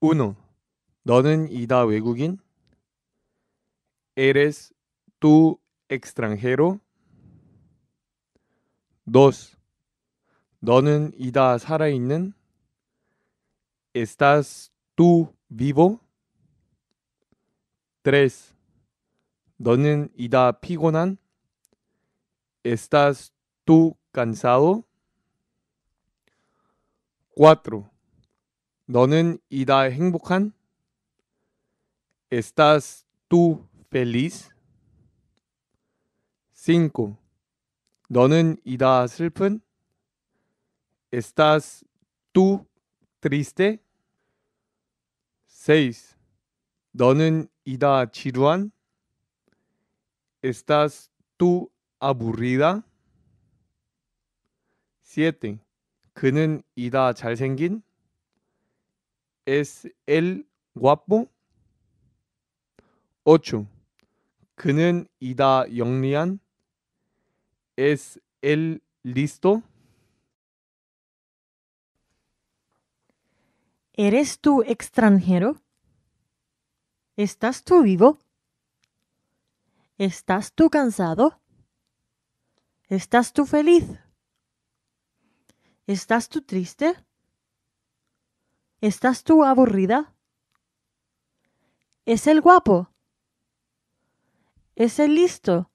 1. 너는 이다 외국인? ¿Eres tú extranjero? 2. 너는 이다 살아있는? ¿Estás tú vivo? 3. 너는 이다 피곤한? ¿Estás tú cansado? 4. 너는 이다 행복한? ¿Estás tú feliz? 5. 너는 이다 슬픈? ¿Estás tú triste? 6. 너는 이다 지루한? ¿Estás tú aburrida? 7. 그는 이다 잘생긴? es el guapo. 8. 그는 Ida 영리한. Es el listo. ¿Eres tú extranjero? ¿Estás tú vivo? ¿Estás tú cansado? ¿Estás tú feliz? ¿Estás tú triste? ¿Estás tú aburrida? ¿Es el guapo? ¿Es el listo?